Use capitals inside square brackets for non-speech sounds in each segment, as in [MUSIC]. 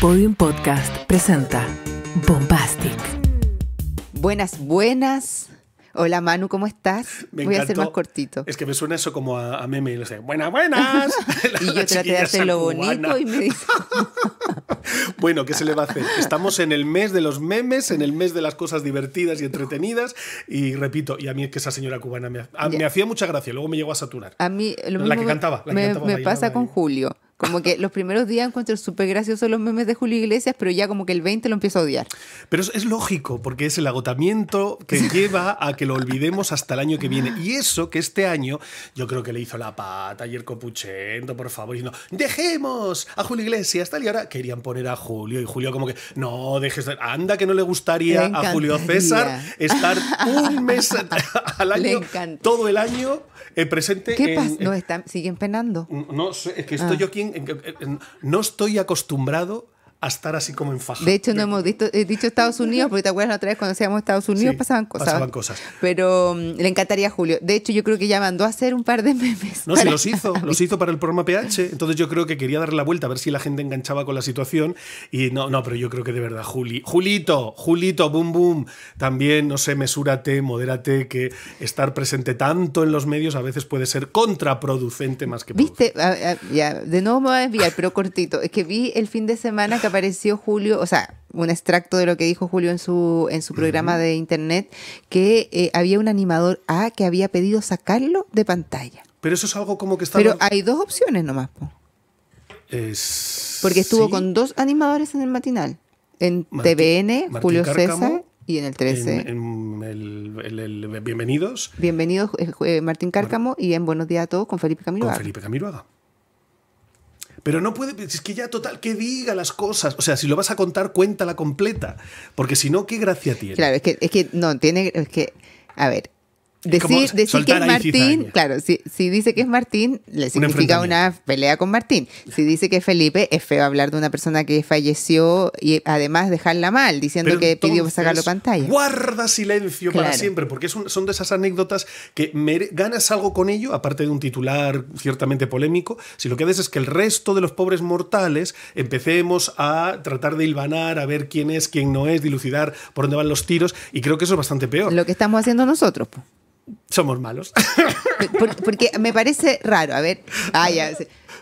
Podium Podcast presenta Bombastic. Buenas, buenas. Hola Manu, ¿cómo estás? Voy a ser más cortito. Es que me suena eso como a, meme y lo sé. Buenas, buenas. [LAUGHS] y yo [LAUGHS] traté de hacerlo bonito y me dice. [LAUGHS] bueno, ¿qué se le va a hacer? Estamos en el mes de los memes, en el mes de las cosas divertidas y entretenidas. Y repito, y a mí es que esa señora cubana me, hacía mucha gracia, luego me llegó a saturar. A mí, lo que cantaba me pasa con Julio. Como que los primeros días encuentro súper graciosos los memes de Julio Iglesias, pero ya como que el 20 lo empiezo a odiar. Pero es, lógico, porque es el agotamiento que lleva a que lo olvidemos hasta el año que viene. Ah. Y eso que este año yo creo que le hizo la pata y el copuchento, por favor, diciendo, dejemos a Julio Iglesias, tal y ahora querían poner a Julio. Y Julio como que, no, dejes, anda que no le gustaría a Julio César estar un mes [LAUGHS] al año, todo el año eh, presente. ¿Qué pasa? Eh, siguen penando. No sé, es que esto ah. yo quién no estoy acostumbrado a estar así como en faja. De hecho, no hemos dicho, Estados Unidos, porque te acuerdas la otra vez cuando decíamos Estados Unidos pasaban cosas. Pasaban cosas. Pero mm, le encantaría a Julio. De hecho, yo creo que ya mandó a hacer un par de memes. No, se los hizo, los hizo para el programa PH. Entonces yo creo que quería darle la vuelta a ver si la gente enganchaba con la situación. Y no, no, pero yo creo que de verdad, Juli, Julito, Julito, boom, boom. También, no sé, mesúrate, modérate, que estar presente tanto en los medios a veces puede ser contraproducente más que. Viste, ya, de nuevo me voy a desviar, pero cortito. Es que vi el fin de semana que apareció Julio, o sea, un extracto de lo que dijo Julio en su, en su programa de internet, que eh, había un animador A que había pedido sacarlo de pantalla. Pero eso es algo como que estaba... Pero hay dos opciones nomás. Porque estuvo con dos animadores en el matinal. En TVN, Julio César y en el 13. Bienvenidos. Bienvenidos, eh, Martín Cárcamo y en Buenos Días a Todos con Felipe Camilo Con Felipe pero no puede, es que ya total, que diga las cosas. O sea, si lo vas a contar, cuéntala completa. Porque si no, ¿qué gracia tiene? Claro, es que, no, tiene, es que, a ver, Decir, decir que es Martín, claro, si, dice que es Martín, le significa una, pelea con Martín. Si dice que es Felipe, es feo hablar de una persona que falleció y además dejarla mal, diciendo que pidió sacarlo pantalla. Guarda silencio para siempre, porque son de esas anécdotas que ganas algo con ello, aparte de un titular ciertamente polémico, si lo que haces es que el resto de los pobres mortales empecemos a tratar de hilvanar, a ver quién es, quién no es, dilucidar por dónde van los tiros, y creo que eso es bastante peor. Lo que estamos haciendo nosotros somos malos. porque me parece raro, a ver, ah,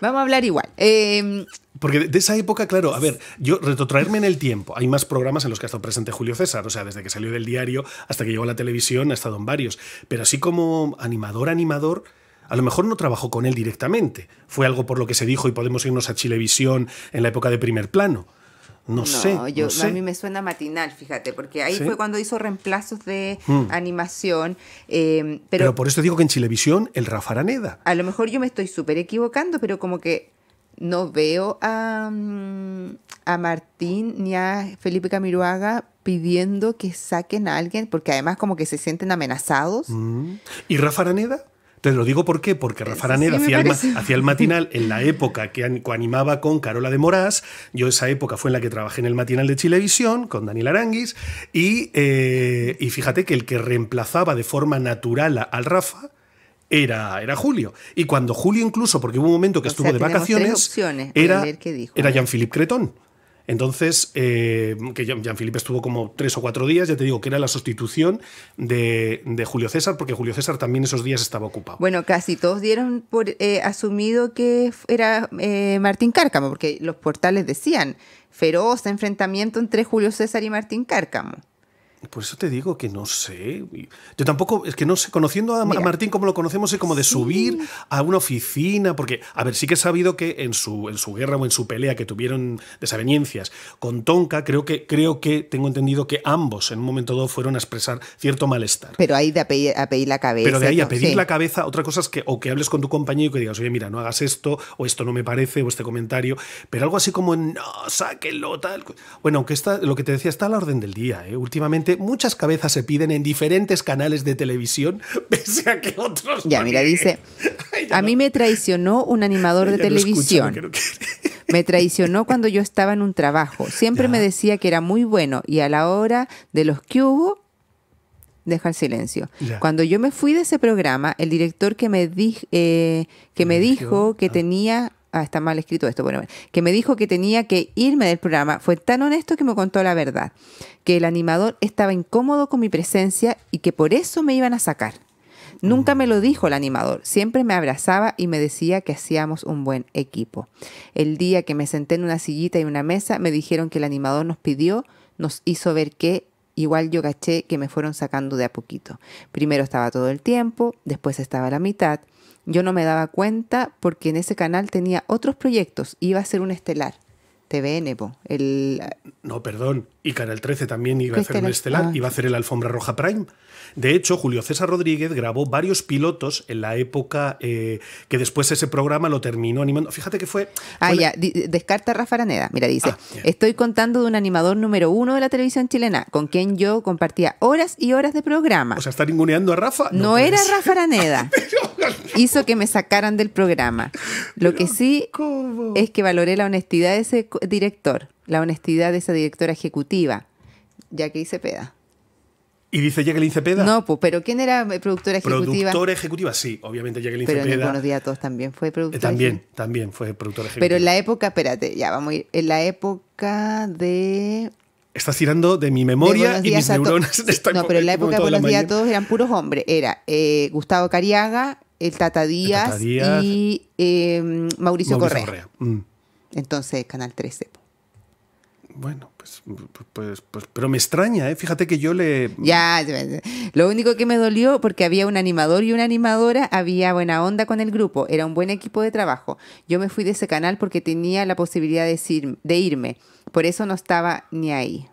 vamos a hablar igual. Em, porque de esa época, claro, a ver, yo retrotraerme en el tiempo. Hay más programas en los que ha estado presente Julio César, o sea, desde que salió del diario hasta que llegó a la televisión, ha estado en varios. Pero así como animador, animador, a lo mejor no trabajó con él directamente. Fue algo por lo que se dijo y podemos irnos a Chilevisión en la época de primer plano. No, sé. A mí me suena matinal, fíjate, porque ahí fue cuando hizo reemplazos de mm. animación. Eh, pero, por eso digo que en Chilevisión el Rafa Araneda. A lo mejor yo me estoy súper equivocando, pero como que no veo a, mm, a Martín ni a Felipe Camiroaga pidiendo que saquen a alguien, porque además como que se sienten amenazados. Mm. ¿Y Rafa Araneda? Te lo digo por qué, porque Rafa Araneda hacía, el matinal en la época que animaba con Carola de Morás. Yo esa época fue en la que trabajé en el matinal de Chilevisión con Daniel Aranguis. Y, eh, fíjate que el que reemplazaba de forma natural al Rafa era, era Julio. Y cuando Julio incluso, porque hubo un momento que estuvo de vacaciones, era, era Jean-Philippe Cretón. Entonces, eh, que Jean-Philippe estuvo como tres o cuatro días, ya te digo que era la sustitución de, Julio César, porque Julio César también esos días estaba ocupado. Bueno, casi todos dieron por eh, asumido que era eh, Martín Cárcamo, porque los portales decían feroz enfrentamiento entre Julio César y Martín Cárcamo. Por eso te digo que no sé. Yo tampoco, es que no sé, conociendo a, Martín como lo conocemos, es como de subir a una oficina, porque, a ver, sí que he sabido que en su, en su guerra o en su pelea que tuvieron desavenencias con Tonka, creo que, creo que tengo entendido que ambos en un momento dado fueron a expresar cierto malestar. Pero ahí de a pedir, a pedir la cabeza. Pero de ahí a pedir la cabeza, otra cosa es que o que hables con tu compañero y que digas, oye, mira, no hagas esto, o esto no me parece, o este comentario, pero algo así como, no, sáquenlo, tal. Bueno, aunque está, lo que te decía está a la orden del día, ¿eh? últimamente muchas cabezas se piden en diferentes canales de televisión, [LAUGHS] pese a que otros... Ya, mira, dice, [LAUGHS] a mí me traicionó un animador de televisión. me traicionó [LAUGHS] cuando yo estaba en un trabajo. Siempre me decía que era muy bueno y a la hora de los que hubo, el silencio. Cuando yo me fui de ese programa, el director que me, di eh, que me dijo que ah. tenía Ah, está mal escrito esto, bueno, que me dijo que tenía que irme del programa, fue tan honesto que me contó la verdad, que el animador estaba incómodo con mi presencia y que por eso me iban a sacar. Nunca me lo dijo el animador, siempre me abrazaba y me decía que hacíamos un buen equipo. El día que me senté en una sillita y una mesa, me dijeron que el animador nos pidió, nos hizo ver que igual yo caché que me fueron sacando de a poquito. Primero estaba todo el tiempo, después estaba la mitad, yo no me daba cuenta porque en ese canal tenía otros proyectos, iba a ser un estelar. TVN, po, el... No, perdón. Y Canal 13 también iba a hacer un estelar, ah. iba a hacer el Alfombra Roja Prime. De hecho, Julio César Rodríguez grabó varios pilotos en la época eh, que después ese programa lo terminó animando. Fíjate que fue... Ah, ya, descarta Rafa Araneda. Mira, dice, ah, estoy contando de un animador número uno de la televisión chilena, con quien yo compartía horas y horas de programa. O sea, ¿está ninguneando a Rafa? No, era Rafa Araneda. [LAUGHS] Hizo que me sacaran del programa. Lo que sí es que valoré la honestidad de ese director, la honestidad de esa directora ejecutiva, Jacqueline Cepeda. ¿Y dice Jacqueline Cepeda? No, pues, pero ¿quién era eh, productora ejecutiva? Productora ejecutiva, sí, obviamente Jacqueline Cepeda. Pero Buenos Días a Todos también fue productora. Eh, también, también fue productora ejecutiva. Pero en la época, espérate, ya vamos a ir, en la época de... Estás tirando de mi memoria y mis neuronas. Este no, pero en la época de Buenos Días a Todos eran puros hombres. Era eh, Gustavo Cariaga, el Tata Díaz, y eh, Mauricio, Correa. Mm entonces Canal 13. Bueno, pues, pues, pues, pero me extraña, ¿eh? Fíjate que yo le... Ya, lo único que me dolió, porque había un animador y una animadora, había buena onda con el grupo, era un buen equipo de trabajo. Yo me fui de ese canal porque tenía la posibilidad de, de irme, por eso no estaba ni ahí.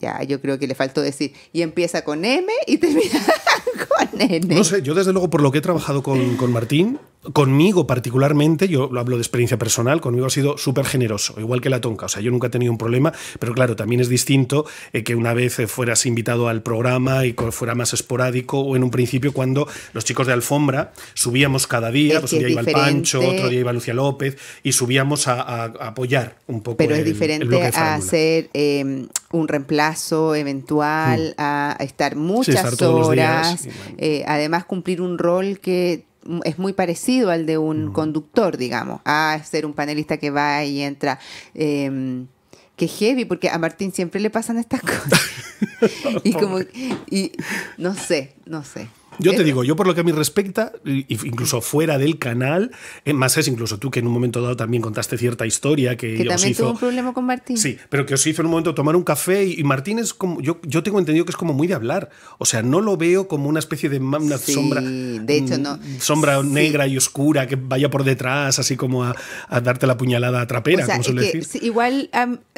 Ya, yo creo que le faltó decir, y empieza con M y termina [LAUGHS] con N. No sé, yo desde luego por lo que he trabajado con, Martín, conmigo particularmente, yo lo hablo de experiencia personal, conmigo ha sido súper generoso, igual que la tonca, o sea, yo nunca he tenido un problema, pero claro, también es distinto eh, que una vez eh, fueras invitado al programa y fuera más esporádico, o en un principio cuando los chicos de Alfombra subíamos cada día, pues un día iba el Pancho, otro día iba Lucía López, y subíamos a, apoyar un poco. Pero es diferente a hacer em, un reemplazo caso eventual, mm. a, estar muchas horas, eh, además cumplir un rol que es muy parecido al de un mm. conductor, digamos, a ser un panelista que va y entra. Eh, que heavy, porque a Martín siempre le pasan estas [LAUGHS] cosas. [LAUGHS] y como, y no sé, no sé. Yo te digo, yo por lo que a mí respecta, incluso fuera del canal, eh, más es incluso tú que en un momento dado también contaste cierta historia que, que también os un problema con Martín. Sí, pero que os hizo en un momento tomar un café y, Martín es como, yo, yo tengo entendido que es como muy de hablar, o sea, no lo veo como una especie de una sí, sombra, de hecho, mm, no. sombra negra y oscura que vaya por detrás, así como a, darte la puñalada a trapera, como suele decir. igual,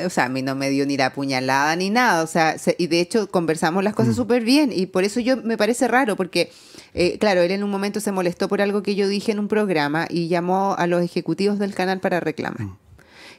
o sea, a mí no me dio ni la puñalada ni nada, o sea, y de hecho conversamos las cosas mm. súper bien y por eso yo me parece raro porque eh, claro, él en un momento se molestó por algo que yo dije en un programa y llamó a los ejecutivos del canal para reclamar. Mm.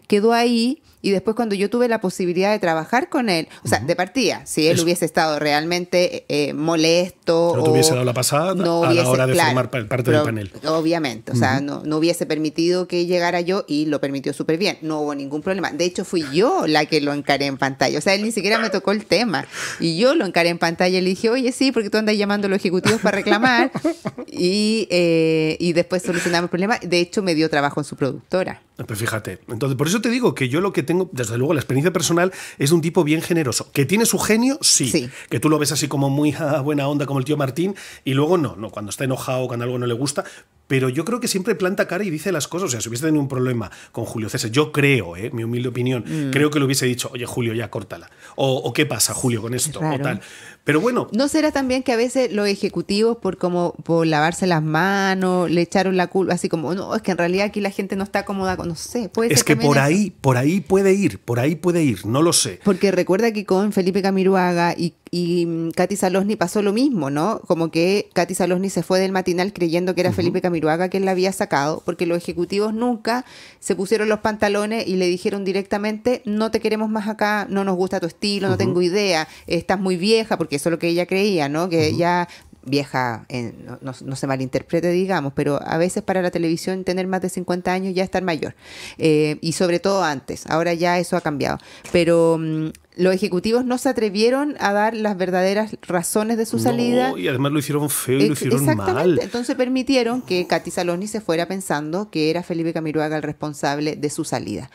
Quedó ahí y después cuando yo tuve la posibilidad de trabajar con él, o sea, de partida, si él hubiese estado realmente eh, molesto... No te hubiese dado la pasada no hubiese, a la hora de formar parte del panel. Obviamente, o sea, no, no hubiese permitido que llegara yo y lo permitió súper bien, no hubo ningún problema. De hecho, fui yo la que lo encaré en pantalla, o sea, él ni siquiera me tocó el tema. Y yo lo encaré en pantalla y le dije, oye, sí, porque tú andas llamando a los ejecutivos para reclamar. [LAUGHS] y, eh, y después solucionamos el problema. De hecho, me dio trabajo en su productora. Ah, pues fíjate, entonces por eso te digo que yo lo que tengo desde luego, la experiencia personal es de un tipo bien generoso. Que tiene su genio, sí. Que tú lo ves así como muy [LAUGHS] ah, buena onda, como el tío Martín, y luego no, no, cuando está enojado, cuando algo no le gusta, pero yo creo que siempre planta cara y dice las cosas. O sea, si hubiese tenido un problema con Julio César, yo creo, ¿eh? mi humilde opinión, mm. creo que lo hubiese dicho, oye, Julio, ya córtala. O, qué pasa, Julio, con esto, tal. Pero bueno. ¿No será también que a veces los ejecutivos, por como por lavarse las manos, le echaron la culpa, así como, no, es que en realidad aquí la gente no está cómoda con, no sé, puede ser Es que por ahí, por ahí puede ir, por ahí puede ir, no lo sé. Porque recuerda que con Felipe Camiruaga y y Katy Salosni pasó lo mismo, ¿no? Como que Katy Salosni se fue del matinal creyendo que era Felipe Camiruaga quien la había sacado, porque los ejecutivos nunca se pusieron los pantalones y le dijeron directamente, no te queremos más acá, no nos gusta tu estilo, no tengo idea, estás muy vieja, porque eso es lo que ella creía, ¿no? Que vieja, en, no, se malinterprete, digamos, pero a veces para la televisión tener más de 50 años ya estar mayor. Eh, y sobre todo antes, ahora ya eso ha cambiado. Pero mm, los ejecutivos no se atrevieron a dar las verdaderas razones de su salida. Y además lo hicieron feo y lo hicieron Exactamente. Entonces permitieron que Katy Saloni se fuera pensando que era Felipe Camiruaga el responsable de su salida.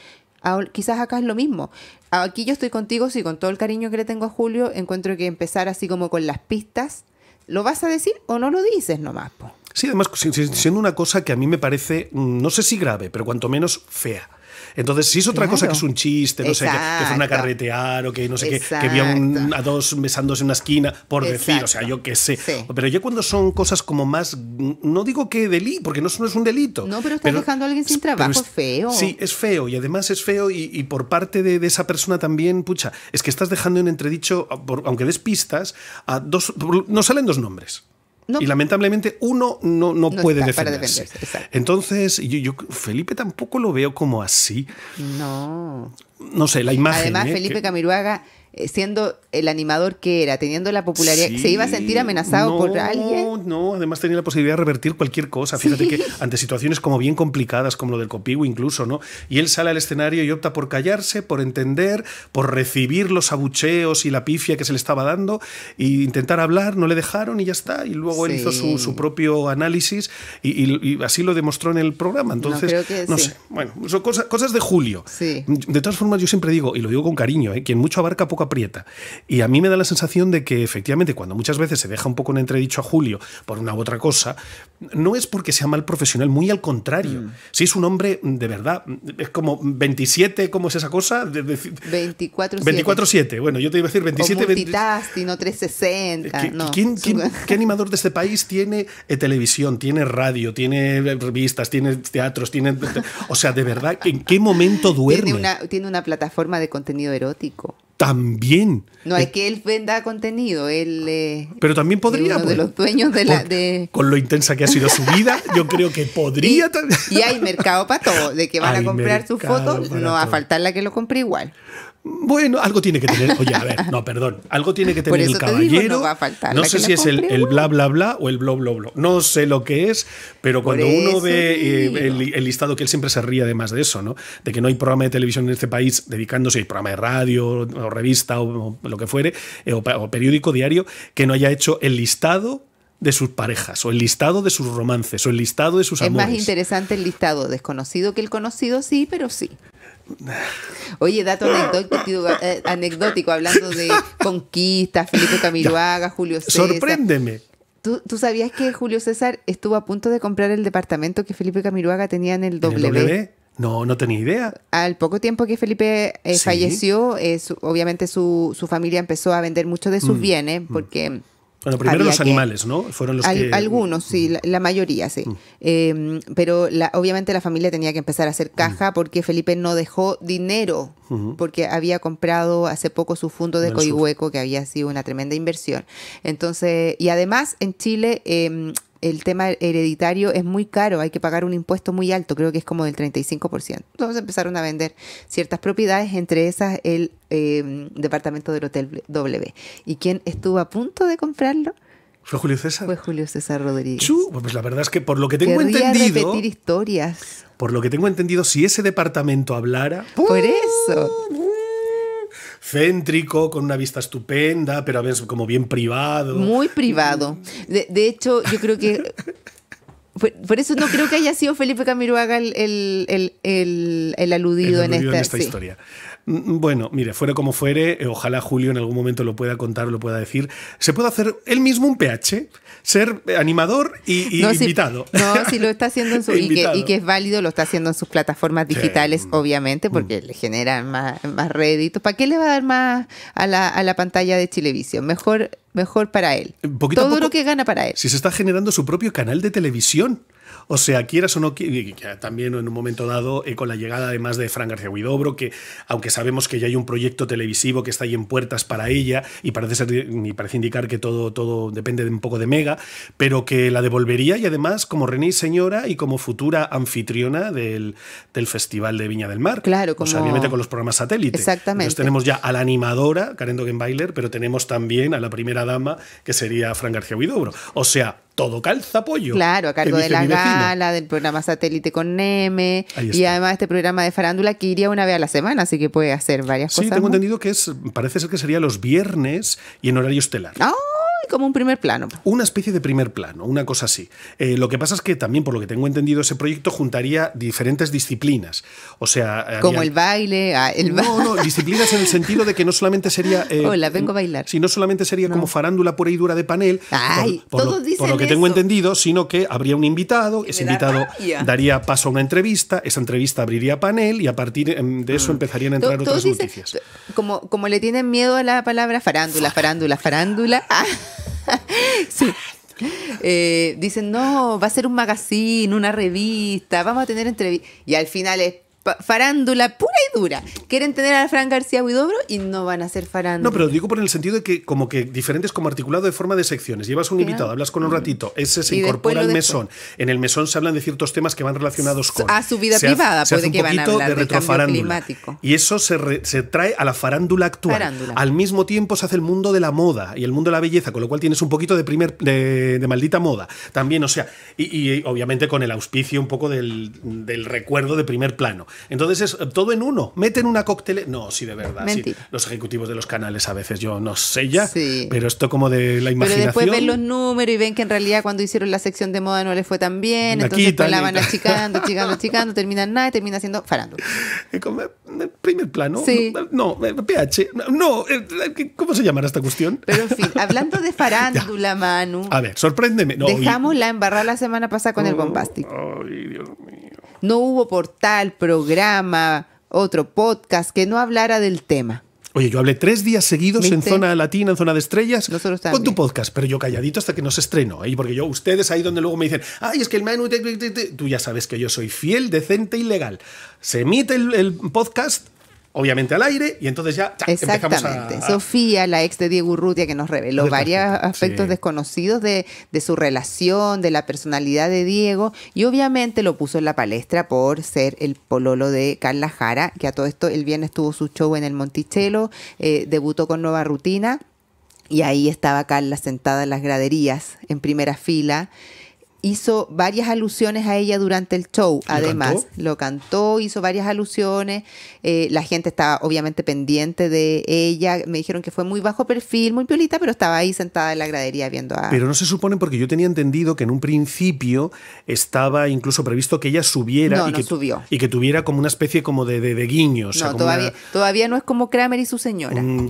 quizás acá es lo mismo. Aquí yo estoy contigo, sí, con todo el cariño que le tengo a Julio, encuentro que empezar así como con las pistas ¿lo vas a decir o no lo dices nomás? Sí, además siendo una cosa que a mí me parece, mm, no sé si grave, pero cuanto menos fea. Entonces, si es otra cosa que es un chiste, no sé, que, que, una carretear o que no sé qué, que vio a, dos besándose en una esquina, por decir, o sea, yo qué sé. Pero yo cuando son cosas como más, no digo que delito, porque no, es un delito. No, pero estás dejando a alguien sin trabajo, feo. Sí, es feo y además es feo y, por parte de, esa persona también, pucha, es que estás dejando en entredicho, aunque des pistas, a dos, no salen dos nombres. Y lamentablemente uno no, no, puede defenderse. Entonces, yo, Felipe tampoco lo veo como así. No. No sé, la imagen. Además, ¿eh? Felipe Camiruaga eh, siendo el animador que era, teniendo la popularidad, ¿se iba a sentir amenazado por alguien? No, no, además tenía la posibilidad de revertir cualquier cosa. Fíjate que ante situaciones como bien complicadas, como lo del Copigo incluso, ¿no? Y él sale al escenario y opta por callarse, por entender, por recibir los abucheos y la pifia que se le estaba dando e intentar hablar, no le dejaron y ya está. Y luego él hizo su, propio análisis y, así lo demostró en el programa. Entonces, no, sé. Bueno, son cosas, cosas de julio. De todas formas, yo siempre digo, y lo digo con cariño, ¿eh? quien mucho abarca poco aprieta. Y a mí me da la sensación de que efectivamente cuando muchas veces se deja un poco en entredicho a Julio por una u otra cosa, no es porque sea mal profesional, muy al contrario. Mm. Si es un hombre de verdad, es como 27, ¿cómo es esa cosa? 24-7. bueno, yo te iba a decir 27. O 360. Eh, [LAUGHS] qué animador de este país tiene eh, televisión, tiene radio, tiene eh, revistas, tiene teatros, tiene... O sea, de verdad, ¿en qué momento duerme? Tiene una, tiene una plataforma de contenido erótico también. No es eh, que él venda contenido, él. Eh, pero también podría. de pues, los dueños de la. Con lo intensa que ha sido su vida, yo creo que podría [LAUGHS] también. Y hay mercado para todo, de que van a [LAUGHS] comprar sus fotos, no va a faltar la que lo compre igual. Bueno, algo tiene que tener. Oye, a ver, no, perdón. Algo tiene que tener el caballero. no, sé si es el, bla, bla, bla o el blo bla, bla. No sé lo que es, pero cuando uno ve eh, el, listado, que él siempre se ríe además de eso, ¿no? De que no hay programa de televisión en este país dedicándose, hay programa de radio o revista o, lo que fuere, eh, o, periódico diario, que no haya hecho el listado de sus parejas, o el listado de sus romances, o el listado de sus Es más interesante el listado desconocido que el conocido, sí, pero sí. Oye, dato [LAUGHS] eh, anecdótico, hablando de conquistas, Felipe [LAUGHS] Camiroaga, Julio César. Sorpréndeme. ¿Tú, sabías que Julio César estuvo a punto de comprar el departamento que Felipe Camiroaga tenía en el W? No, no tenía idea. Al poco tiempo que Felipe eh, falleció, eh, obviamente su, familia empezó a vender muchos de sus mm, bienes mm. porque... Bueno, primero los animales, ¿no? Fueron los Algunos, sí, la, mayoría, sí. Mm. Em, pero la, obviamente la familia tenía que empezar a hacer caja mm. porque Felipe no dejó dinero, porque había comprado hace poco su fondo de Coihueco, que había sido una tremenda inversión. Entonces, y además en Chile eh, el tema hereditario es muy caro, hay que pagar un impuesto muy alto, creo que es como del 35%. Entonces empezaron a vender ciertas propiedades, entre esas el em, departamento del Hotel W. ¿Y quién estuvo a punto de comprarlo? ¿Fue Julio César? Fue Julio César Rodríguez. Pues, pues la verdad es que por lo que tengo Querría entendido. repetir historias. Por lo que tengo entendido, si ese departamento hablara. Por eso céntrico, con una vista estupenda, pero a veces como bien privado. Muy privado. De, hecho, yo creo que... [LAUGHS] por, eso no creo que haya sido Felipe Camiroaga el, aludido, en esta, historia. Mm, mm, bueno, mire, fuera como fuere, ojalá Julio en algún momento lo pueda contar, lo pueda decir. ¿Se puede hacer él mismo un PH? ser animador y, invitado. Si, no, si lo está haciendo en su, [LAUGHS] y, que, es válido, lo está haciendo en sus plataformas digitales, mm. obviamente, porque mm. le generan más, más réditos. ¿Para qué le va a dar más a la, a la pantalla de Televisión? Mejor, mejor para él. Todo lo que gana para él. Si se está generando su propio canal de televisión. O sea, quieras o no, también en un momento dado, eh, con la llegada además de Fran García Huidobro, que aunque sabemos que ya hay un proyecto televisivo que está ahí en puertas para ella, y parece indicar que todo, depende de un poco de Mega, pero que la devolvería y además como René y señora y como futura anfitriona del, Festival de Viña del Mar. Claro, obviamente con los programas satélite. Exactamente. Entonces tenemos ya a la animadora, Karen Dogenbailer, pero tenemos también a la primera dama, que sería Fran García Huidobro. O sea, todo calza pollo. Claro, a cargo de la gala, del programa satélite con Neme y además este programa de farándula que iría una vez a la semana, así que puede hacer varias cosas. Sí, tengo entendido que es, parece ser que sería los viernes y en horario estelar. ¡Oh! como un primer plano. Una especie de primer plano, una cosa así. Eh, lo que pasa es que también, por lo que tengo entendido, ese proyecto juntaría diferentes disciplinas. O sea. Como el baile, ah, el No, no, [LAUGHS] disciplinas en el sentido de que no solamente sería. Eh, Hola, oh, vengo a bailar. Si no solamente sería como farándula pura y dura de panel. Ay, por, lo, por, lo, que tengo entendido, sino que habría un invitado, ese invitado daría paso a una entrevista, esa entrevista abriría panel y a partir em, de eso mm. empezarían a entrar otras noticias. Como, como le tienen miedo a la palabra farándula, farándula, farándula. Ah. [LAUGHS] Eh, dicen, no, va a ser un magazine, una revista, vamos a tener entrevistas. Y al final es farándula pura y dura. Quieren tener a Fran García Huidobro y no van a ser farándula. No, pero digo por el sentido de que como que diferentes como articulado de forma de secciones. Llevas un invitado, hablas con un ratito, ese se incorpora al mesón. En el mesón se hablan de ciertos temas que van relacionados con... A su vida privada, puede que van a hablar de Y eso se, trae a la farándula actual. Al mismo tiempo se hace el mundo de la moda y el mundo de la belleza, con lo cual tienes un poquito de, primer, de, maldita moda. También, o sea, y, obviamente con el auspicio un poco del recuerdo de primer plano. Entonces es eh, todo en uno. Meten una cóctel... No, sí, de verdad. Los ejecutivos de los canales a veces yo no sé ya, pero esto como de la imaginación. Pero después ven los números y ven que en realidad cuando hicieron la sección de moda no les fue tan bien, entonces la van achicando, achicando, [LAUGHS] achicando, terminan nada y termina siendo farándula. [LAUGHS] Eh, eh, primer plano. Sí. No, PH. No, ¿cómo se llamará esta cuestión? Pero en fin, hablando de [LAUGHS] farándula, Manu. A ver, sorpréndeme. dejamos la embarrada la semana pasada con el oh, bombástico. Ay, Dios mío no hubo portal, programa, otro podcast que no hablara del tema. Oye, yo hablé tres días seguidos en zona latina, en zona de estrellas, con tu podcast, pero yo calladito hasta que nos estreno. ¿eh? Porque yo, ustedes ahí donde luego me dicen, ay, es que el Manu, tú ya sabes que yo soy fiel, decente y legal. Se emite el podcast, obviamente al aire, y entonces ya Exactamente. Empezamos a, Sofía, la ex de Diego Urrutia, que nos reveló varios aspectos desconocidos de, de, su relación, de la personalidad de Diego, y obviamente lo puso en la palestra por ser el pololo de Carla Jara, que a todo esto el viernes tuvo su show en el Monticello, eh, debutó con nueva rutina, y ahí estaba Carla sentada en las graderías, en primera fila, hizo varias alusiones a ella durante el show, además. Lo cantó, hizo varias alusiones. Eh, la gente estaba obviamente pendiente de ella. Me dijeron que fue muy bajo perfil, muy piolita, pero estaba ahí sentada en la gradería viendo a. Pero no se supone, porque yo tenía entendido que en un principio estaba incluso previsto que ella subiera y, que, y que tuviera como una especie como de, de, guiño. no, todavía, todavía no es como Kramer y su señora. Mm,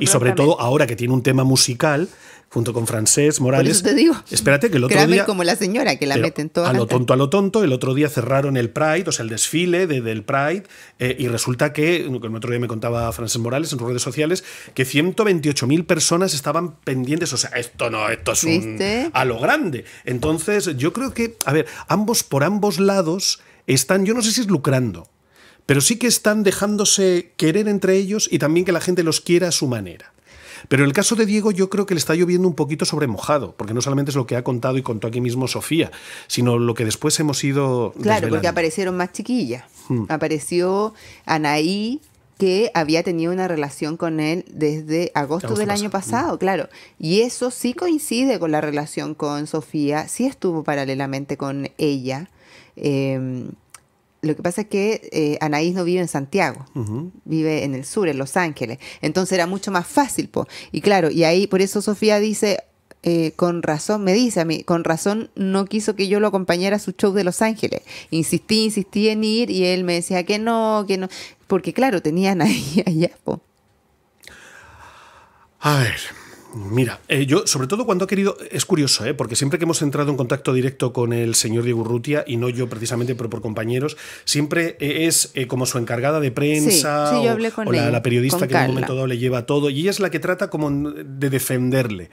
y sobre todo ahora que tiene un tema musical junto con Francés Morales. te digo. Espérate que el otro Créame día. como la señora que la meten todo. A lo tonto, a lo tonto. El otro día cerraron el Pride, o sea, el desfile de, del Pride, eh, y resulta que, el otro día me contaba Francés Morales en sus redes sociales, que 128.000 personas estaban pendientes. O sea, esto no, esto es un. a lo grande. Entonces, yo creo que, a ver, ambos, por ambos lados, están, yo no sé si es lucrando, pero sí que están dejándose querer entre ellos y también que la gente los quiera a su manera. Pero en el caso de Diego yo creo que le está lloviendo un poquito sobre mojado, porque no solamente es lo que ha contado y contó aquí mismo Sofía, sino lo que después hemos ido... Claro, porque aparecieron más chiquillas. Hmm. Apareció Anaí, que había tenido una relación con él desde agosto, del año pasado, hmm. claro. Y eso sí coincide con la relación con Sofía, sí estuvo paralelamente con ella. Em, lo que pasa es que eh, Anaís no vive en Santiago, vive en el sur, en Los Ángeles. Entonces era mucho más fácil, po. Y claro, y ahí por eso Sofía dice, eh, con razón, me dice a mí, con razón no quiso que yo lo acompañara a su show de Los Ángeles. Insistí, insistí en ir y él me decía que no, que no. Porque claro, tenía Anaís [LAUGHS] allá. Po. A ver. Mira, eh, yo sobre todo cuando ha querido, es curioso, ¿eh? porque siempre que hemos entrado en contacto directo con el señor Diego Urrutia, y no yo precisamente, pero por compañeros, siempre eh, es eh, como su encargada de prensa o, la, periodista que en un momento dado le lleva todo, y ella es la que trata como de defenderle.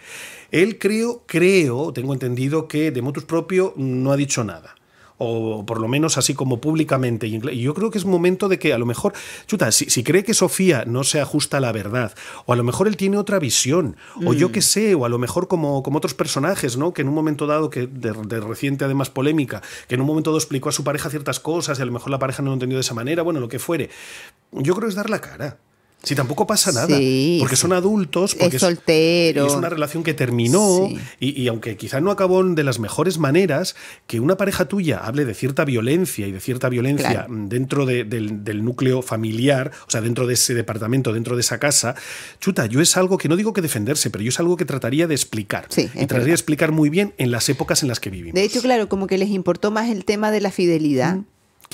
Él creo, creo, tengo entendido que de motus propio no ha dicho nada o por lo menos así como públicamente. Y yo creo que es momento de que a lo mejor, chuta, si, cree que Sofía no se ajusta a la verdad, o a lo mejor él tiene otra visión, o yo qué mm. sé, o a lo mejor como, otros personajes, ¿no? Que en un momento dado, que de, reciente además polémica, que en un momento dado explicó a su pareja ciertas cosas y a lo mejor la pareja no lo entendió de esa manera, bueno, lo que fuere. Yo creo que es dar la cara. Si tampoco pasa nada, porque son adultos, porque es soltero. Es, una relación que terminó y, aunque quizá no acabó de las mejores maneras, que una pareja tuya hable de cierta violencia y de cierta violencia dentro de, del, núcleo familiar, o sea, dentro de ese departamento, dentro de esa casa, chuta, yo es algo que no digo que defenderse, pero yo es algo que trataría de explicar. y trataría de explicar muy bien en las épocas en las que vivimos. De hecho, claro, como que les importó más el tema de la fidelidad.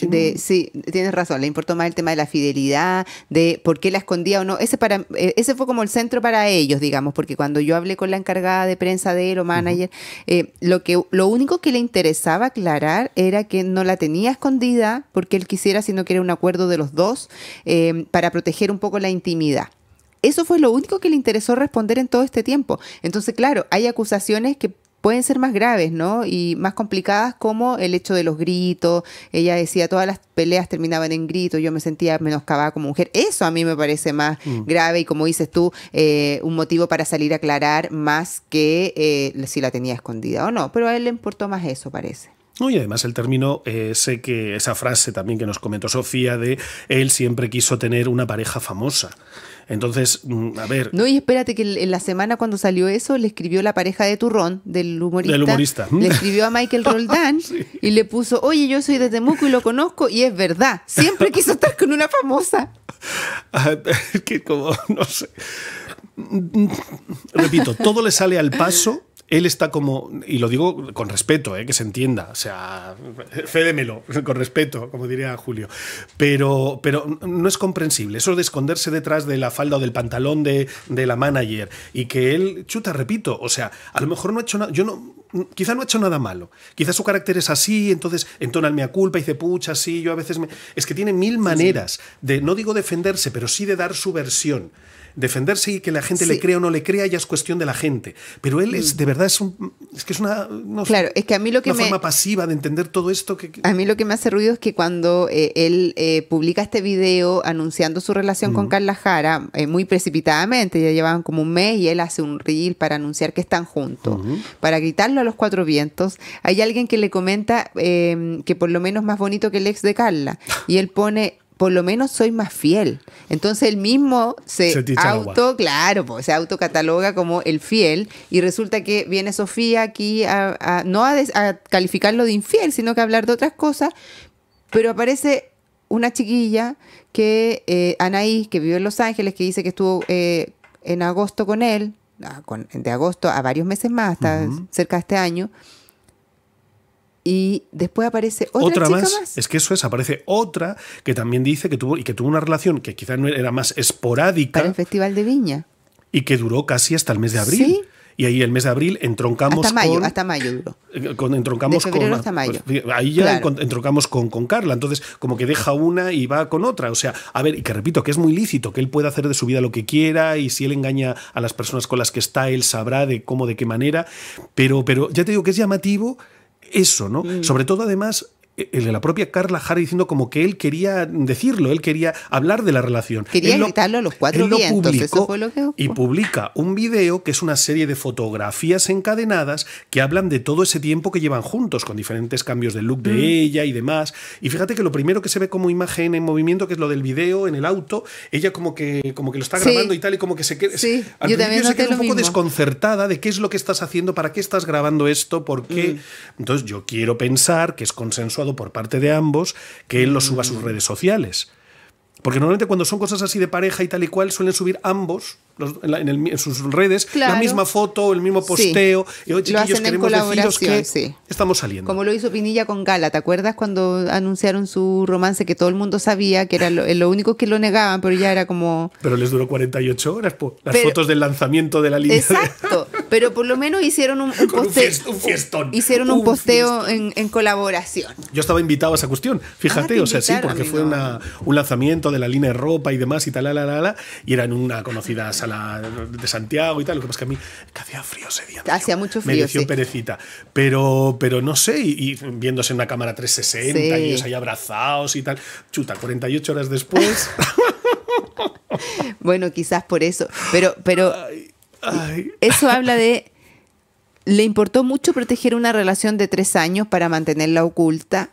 Este, de, mm. sí, tienes razón, le importó más el tema de la fidelidad, de por qué la escondía o no. Ese, para, eh, ese fue como el centro para ellos, digamos, porque cuando yo hablé con la encargada de prensa de él manager, eh, lo, que, lo único que le interesaba aclarar era que no la tenía escondida porque él quisiera, sino que era un acuerdo de los dos em, para proteger un poco la intimidad. Eso fue lo único que le interesó responder en todo este tiempo. Entonces, claro, hay acusaciones que pueden ser más graves, ¿no? Y más complicadas como el hecho de los gritos. Ella decía, todas las peleas terminaban en gritos, yo me sentía menoscabada como mujer. Eso a mí me parece más mm. grave y como dices tú, eh, un motivo para salir a aclarar más que eh, si la tenía escondida o no. Pero a él le importó más eso, parece. No, y además el término, eh, sé que esa frase también que nos comentó Sofía de él siempre quiso tener una pareja famosa. Entonces, mm, a ver. No, y espérate que en la semana cuando salió eso, le escribió la pareja de Turrón, del humorista. humorista. Le escribió a Michael [LAUGHS] Roldán y le puso, oye, yo soy de Temuco y lo conozco, y es verdad. Siempre [LAUGHS] quiso estar con una famosa. [LAUGHS] Ah, que como, no sé. Mm, mm, repito, todo le sale al paso él está como, y lo digo con respeto, eh, que se entienda, o sea, fédemelo [LAUGHS] con respeto, como diría Julio, pero, pero no es comprensible, eso de esconderse detrás de la falda o del pantalón de, la manager, y que él, chuta, repito, o sea, a lo mejor no ha hecho nada, yo no, quizá no ha hecho nada malo. Quizá su carácter es así, entonces entona a culpa y dice, pucha, sí, yo a veces me... Es que tiene mil maneras de, no digo defenderse, pero sí de dar su versión defenderse y que la gente le crea o no le crea ya es cuestión de la gente. Pero él es, de verdad, es, un, es que es una, claro, es que a mí lo que una forma pasiva de entender todo esto. Que, A mí lo que me hace ruido es que cuando eh, él eh, publica este video anunciando su relación con Carla Jara, eh, muy precipitadamente, ya llevaban como un mes y él hace un reel para anunciar que están juntos, para gritarlo a los cuatro vientos, hay alguien que le comenta que por lo menos más bonito que el ex de Carla. Y él pone, por lo menos soy más fiel. Entonces él mismo se, auto, claro, pues, se autocataloga como el fiel y resulta que viene Sofía aquí a, no a, calificarlo de infiel, sino que a hablar de otras cosas, pero aparece una chiquilla que eh, que vive en Los Ángeles, que dice que estuvo eh, en agosto con él, ah, de agosto a varios meses más, hasta cerca de este año, y después aparece otra, ¿Otra más? Es que eso es, aparece otra que también dice que tuvo y que tuvo una relación que quizás no era más esporádica. Para el Festival de Viña. Y que duró casi hasta el mes de abril. ¿Sí? Y ahí el mes de abril entroncamos hasta mayo, con, hasta mayo duró. Eh, entroncamos con, pues, ahí ya entroncamos con, con, Carla. Entonces, como que deja una y va con otra. O sea, a ver, y que repito, que es muy lícito, que él pueda hacer de su vida lo que quiera y si él engaña a las personas con las que está, él sabrá de cómo, de qué manera. Pero, pero ya te digo que es llamativo eso, ¿no? Mm. Sobre todo, además, eh, el de la propia Carla Jara diciendo como que él quería decirlo, él quería hablar de la relación. Quería él a los cuatro Y publica un video que es una serie de fotografías encadenadas que hablan de todo ese tiempo que llevan juntos, con diferentes cambios de look de mm. ella y demás. Y fíjate que lo primero que se ve como imagen en movimiento, que es lo del video en el auto, ella como que, como que lo está grabando y tal, y como que se queda. un poco desconcertada de qué es lo que estás haciendo, para qué estás grabando esto, por qué. Mm. Entonces, yo quiero pensar que es consensual por parte de ambos que él lo suba a sus mm. redes sociales. Porque normalmente cuando son cosas así de pareja y tal y cual, suelen subir ambos en, sus redes la misma foto, el mismo posteo. Y hoy, chiquillos, lo queremos que estamos saliendo. Como lo hizo Pinilla con Gala, ¿te acuerdas cuando anunciaron su romance que todo el mundo sabía, que era lo, único que lo negaban, pero ya era como. Pero les duró 48 horas, las fotos del lanzamiento de la línea. Exacto, pero por lo menos hicieron un, un [LAUGHS] posteo. hicieron un, posteo en, colaboración. Yo estaba invitado a esa cuestión, fíjate, ah, o sea, sí, porque fue un lanzamiento de la línea de ropa y demás y tal, la, la, y era en una conocida sala de Santiago y tal. Lo que pasa es que a mí hacía frío ese día. Hacía mucho frío. Me dio perecita. Pero, pero no sé, y, viéndose en una cámara 360 y ellos ahí abrazados y tal. Chuta, 48 horas después. [LAUGHS] bueno, quizás por eso. Pero, pero eso habla de le importó mucho proteger una relación de tres años para mantenerla oculta,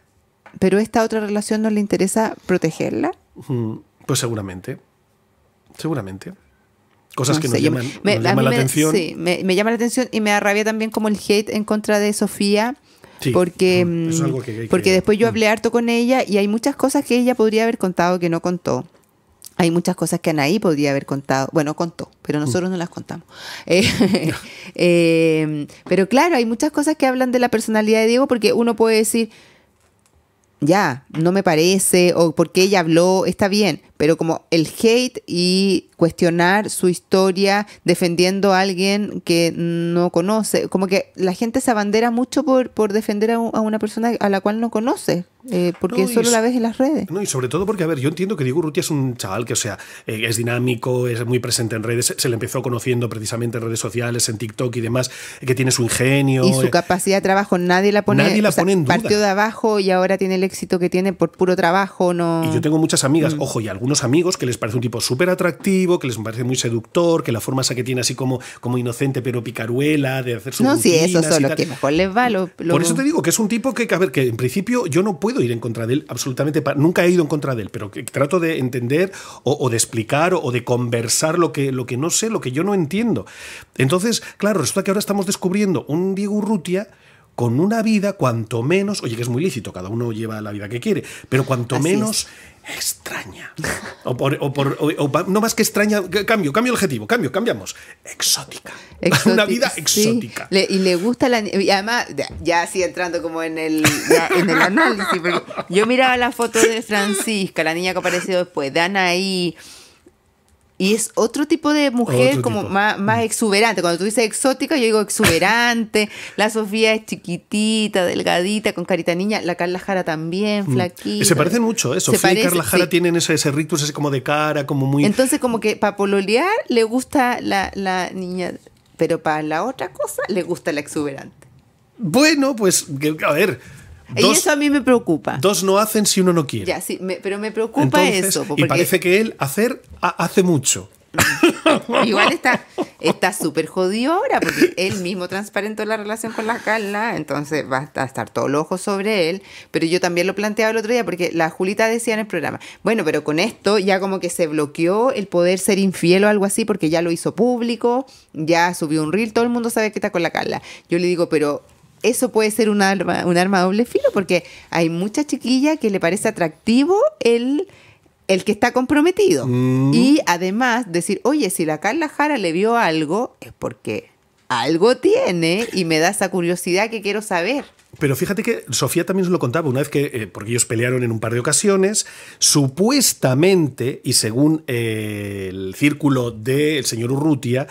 pero esta otra relación no le interesa protegerla. Mm, pues seguramente. Seguramente. Cosas que nos llaman, me, llaman la atención. Sí, me, llama la atención y me arrabia también como el hate en contra de Sofía. porque mm, porque después yo mm. hablé harto con ella y hay muchas cosas que ella podría haber contado que no contó. Hay muchas cosas que Anaí podría haber contado. Bueno, contó, pero nosotros no las contamos. [LAUGHS] Eh, eh, pero claro, hay muchas cosas que hablan de la personalidad de Diego porque uno puede decir, ya, no me parece, o porque ella habló, está bien, pero como el hate y cuestionar su historia defendiendo a alguien que no conoce. Como que la gente se abandera mucho por, por defender a, una persona a la cual no conoce. Eh, porque solo la ves en las redes. No, y sobre todo porque, a ver, yo entiendo que Diego Ruti es un chaval que, o sea, eh, es dinámico, es muy presente en redes, se, le empezó conociendo precisamente en redes sociales, en TikTok y demás, que tiene su ingenio. Y su eh, capacidad de trabajo, nadie la pone, en duda. Partió de abajo y ahora tiene el éxito que tiene por puro trabajo. no Y yo tengo muchas amigas, mm. ojo, y algunos amigos que les parece un tipo súper atractivo que les parece muy seductor, que la forma esa que tiene así como, como inocente pero picaruela, de hacer su No, sí, eso es lo que mejor les va. Por eso te digo que es un tipo que, que, a ver, que en principio yo no puedo ir en contra de él absolutamente, nunca he ido en contra de él, pero trato de entender o, de explicar o, de conversar lo que, lo que no sé, lo que yo no entiendo. Entonces, claro, resulta que ahora estamos descubriendo un Diego Urrutia con una vida cuanto menos, oye que es muy lícito, cada uno lleva la vida que quiere, pero cuanto menos extraña. O, por, no más que extraña, cambio, cambio el objetivo, cambio, cambiamos. Exótica. [LAUGHS] una vida exótica. y le gusta la... Y además, ya así entrando como en el, análisis, yo miraba la foto de Francisca, la niña que apareció después, de y... Y es otro tipo de mujer como más, mm. exuberante. Cuando tú dices exótica, yo digo exuberante. [LAUGHS] la Sofía es chiquitita, delgadita, con carita niña. La Carla Jara también, mm. flaquita. Se parecen mucho, ¿eh? Sofía y Carla Jara tienen ese, ese ese como de cara, como muy... Entonces como que para pololear le gusta la, la niña, pero para la otra cosa le gusta la exuberante. Bueno, pues, a ver y eso a mí me preocupa. Dos no hacen si uno no quiere. pero me preocupa eso. Porque... parece que él hacer hace mucho. Mm. [LAUGHS] Igual está está súper jodido ahora porque él mismo transparentó la relación con la Carla, entonces va a estar todo el ojo sobre él, pero yo también lo planteaba el otro día porque la Julita decía en el programa, bueno, pero con esto ya como que se bloqueó el poder ser infiel o algo así porque ya lo hizo público, ya subió un reel, todo el mundo sabe que está con la Carla. Yo le digo, pero eso puede ser un arma, un arma doble filo, porque hay mucha chiquilla que le parece atractivo el, el que está comprometido. Mm. Y además decir, oye, si la Carla Jara le vio algo, es porque algo tiene y me da esa curiosidad que quiero saber. Pero fíjate que Sofía también os lo contaba una vez que, eh, porque ellos pelearon en un par de ocasiones, supuestamente, y según eh, el círculo del señor Urrutia,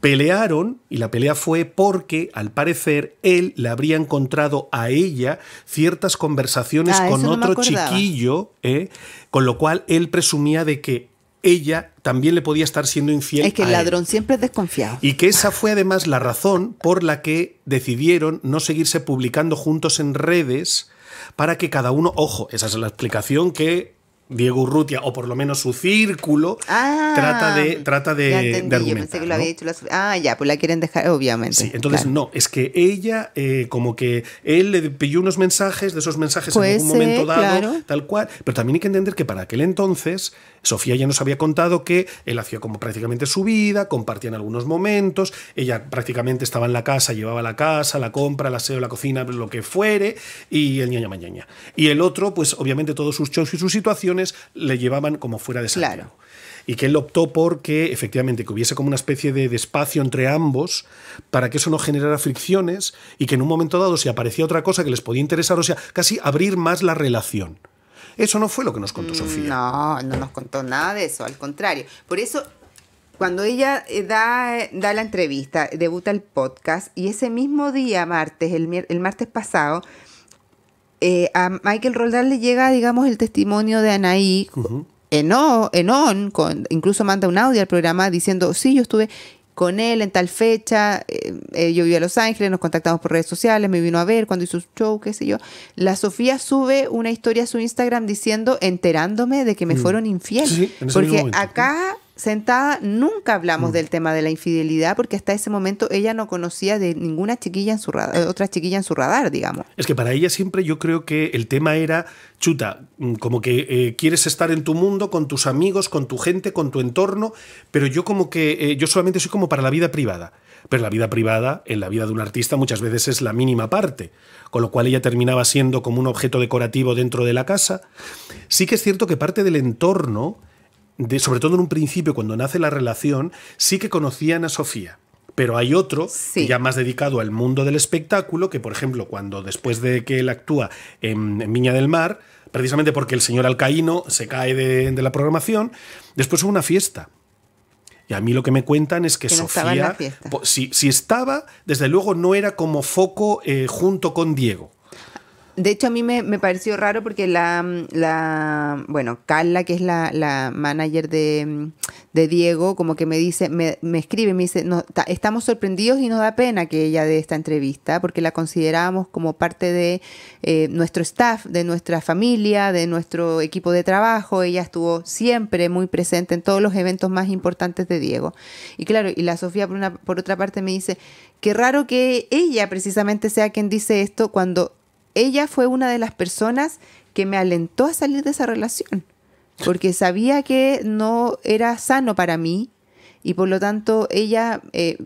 Pelearon y la pelea fue porque, al parecer, él le habría encontrado a ella ciertas conversaciones ah, con otro chiquillo, ¿eh? con lo cual él presumía de que ella también le podía estar siendo infiel. Es que el ladrón siempre es desconfiado. Y que esa fue además la razón por la que decidieron no seguirse publicando juntos en redes para que cada uno, ojo, esa es la explicación que Diego Urrutia, o por lo menos su círculo, ah, trata de, trata de, pensé que lo había dicho la, Ah, ya, pues la quieren dejar, obviamente. Sí, entonces no, es que ella, eh, como que él le pilló unos mensajes, de esos mensajes en un momento dado, tal cual. Pero también hay que entender que para aquel entonces, Sofía ya nos había contado que él hacía como prácticamente su vida, compartía en algunos momentos, ella prácticamente estaba en la casa, llevaba la casa, la compra, el aseo, la cocina, lo que fuere, y el ñaña mañaña Y el otro, pues obviamente todos sus shows y sus situaciones le llevaban como fuera de Santiago. y que él optó por que efectivamente que hubiese como una especie de, despacio espacio entre ambos para que eso no generara fricciones y que en un momento dado si aparecía otra cosa que les podía interesar, o sea, casi abrir más la relación. Eso no fue lo que nos contó mm, Sofía. No, no nos contó nada de eso, al contrario. Por eso, cuando ella eh, da, eh, da la entrevista, debuta el podcast y ese mismo día, martes, el martes pasado, eh, a Michael Roldán le llega, digamos, el testimonio de Anaí. en on, Enon, incluso manda un audio al programa diciendo, sí, yo estuve con él en tal fecha, eh, eh, yo vivía a Los Ángeles, nos contactamos por redes sociales, me vino a ver cuando hizo su show, qué sé yo. La Sofía sube una historia a su Instagram diciendo, enterándome de que me mm. fueron infieles. porque acá sentada nunca hablamos mm. del tema de la infidelidad porque hasta ese momento ella no conocía de ninguna chiquilla en su radar, eh, otra chiquilla en su radar, digamos. Es que para ella siempre yo creo que el tema era chuta, mm, como que eh, quieres estar en tu mundo con tus amigos, con tu gente, con tu entorno, pero yo como que eh, yo solamente soy como para la vida privada. Pero la vida privada, en la vida de un artista, muchas veces es la mínima parte, con lo cual ella terminaba siendo como un objeto decorativo dentro de la casa. Sí que es cierto que parte del entorno sobre todo en un principio, cuando nace la relación, sí que conocían a Sofía. Pero hay otro, ya más dedicado al mundo del espectáculo, que por ejemplo, cuando después de que él actúa en, Miña Viña del Mar, precisamente porque el señor Alcaíno se cae de, la programación, después hubo una fiesta. Y a mí lo que me cuentan es que, Sofía, si, estaba, desde luego no era como foco eh, junto con Diego de hecho, a mí me, pareció raro porque la, la, bueno, Carla, que es la, la manager de, Diego, como que me dice, me, me escribe, me dice, estamos sorprendidos y nos da pena que ella dé esta entrevista porque la consideramos como parte de eh, nuestro staff, de nuestra familia, de nuestro equipo de trabajo. Ella estuvo siempre muy presente en todos los eventos más importantes de Diego. Y claro, y la Sofía por, una, por otra parte me dice, qué raro que ella precisamente sea quien dice esto cuando ella fue una de las personas que me alentó a salir de esa relación, porque sabía que no era sano para mí y por lo tanto ella eh,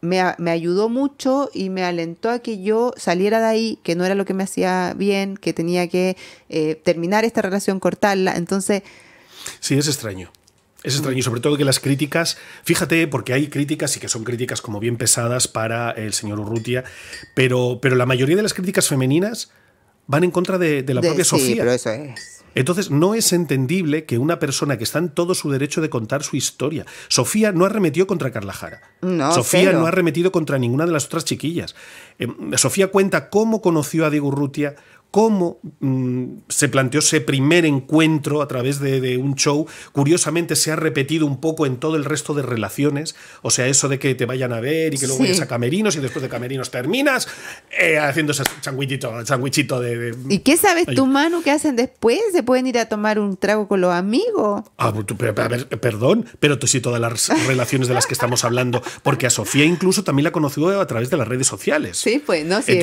me, ayudó mucho y me alentó a que yo saliera de ahí, que no era lo que me hacía bien, que tenía que eh, terminar esta relación, cortarla. Entonces... Sí, es extraño. Es extraño, y sobre todo que las críticas, fíjate, porque hay críticas y que son críticas como bien pesadas para el señor Urrutia, pero, pero la mayoría de las críticas femeninas van en contra de, la propia sí, Sofía. Pero eso es. Entonces, no es entendible que una persona que está en todo su derecho de contar su historia. Sofía no arremetió contra Carla Jara. No, Sofía no ha arremetido contra ninguna de las otras chiquillas. Em, Sofía cuenta cómo conoció a Diego Urrutia, cómo mm, se planteó ese primer encuentro a través de, un show. Curiosamente se ha repetido un poco en todo el resto de relaciones, o sea, eso de que te vayan a ver y que luego vayas a camerinos y después de camerinos terminas eh, haciendo ese changuichito, de, ¿Y qué sabes tú, Manu, qué hacen después? ¿Se pueden ir a tomar un trago con los amigos? Ah, pues pero, perdón, pero sí todas las relaciones de las que estamos hablando, porque a Sofía incluso también la conoció a través de las redes sociales. Sí, pues, no, sí,